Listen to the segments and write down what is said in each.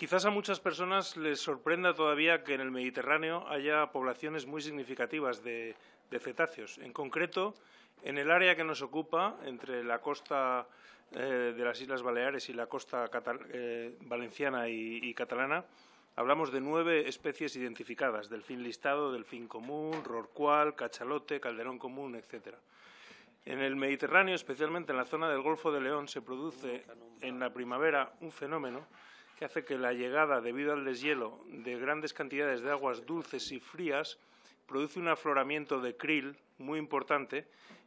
Quizás a muchas personas les sorprenda todavía que en el Mediterráneo haya poblaciones muy significativas de, cetáceos. En concreto, en el área que nos ocupa, entre la costa eh, de las Islas Baleares y la costa eh, valenciana y, catalana, hablamos de nueve especies identificadas, del fin listado, del fin común, rorcual, cachalote, calderón común, etc. En el Mediterráneo, especialmente en la zona del Golfo de León, se produce en la primavera un fenómeno que hace que la llegada, debido al deshielo, de grandes cantidades de aguas dulces y frías produce un afloramiento de krill muy importante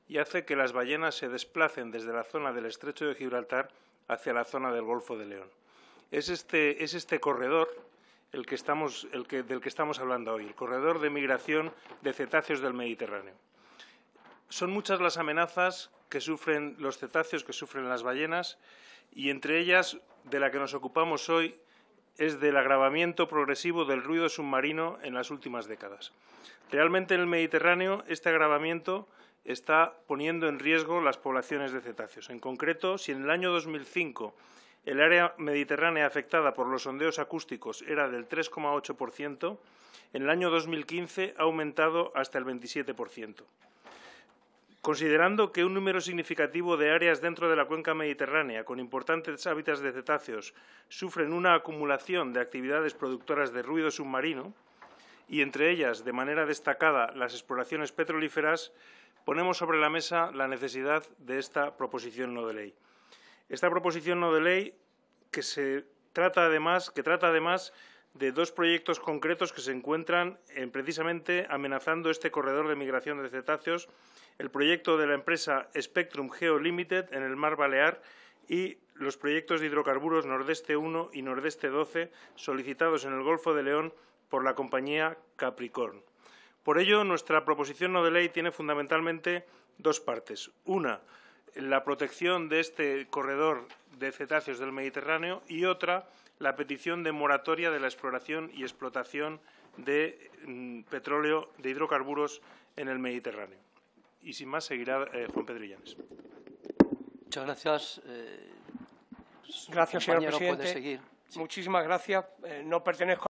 y hace que las ballenas se desplacen desde la zona del estrecho de Gibraltar hacia la zona del Golfo de León. Es este, este corredor del que estamos hablando hoy, el corredor de migración de cetáceos del Mediterráneo. Son muchas las amenazas que sufren los cetáceos, que sufren las ballenas, y entre ellas, de la que nos ocupamos hoy, es del agravamiento progresivo del ruido submarino en las últimas décadas. Realmente en el Mediterráneo este agravamiento está poniendo en riesgo las poblaciones de cetáceos. En concreto, si en el año 2005 el área mediterránea afectada por los sondeos acústicos era del 3,8%, en el año 2015 ha aumentado hasta el 27%. Considerando que un número significativo de áreas dentro de la cuenca mediterránea, con importantes hábitats de cetáceos, sufren una acumulación de actividades productoras de ruido submarino, y entre ellas, de manera destacada, las exploraciones petrolíferas, ponemos sobre la mesa la necesidad de esta proposición no de ley. Esta proposición no de ley que se trata además, que trata además de dos proyectos concretos que se encuentran precisamente amenazando este corredor de migración de cetáceos, el proyecto de la empresa Spectrum Geo Limited en el Mar Balear y los proyectos de hidrocarburos Nordeste 1 y Nordeste 12 solicitados en el Golfo de León por la compañía Capricorn. Por ello, nuestra proposición no de ley tiene fundamentalmente dos partes. Una, la protección de este corredor de cetáceos del Mediterráneo y otra, la petición de moratoria de la exploración y explotación de mm, petróleo, de hidrocarburos en el Mediterráneo. Y sin más, seguirá eh, Juan Pedro Muchas gracias. Eh, gracias, señor presidente. Muchísimas gracias. Eh, no pertenezco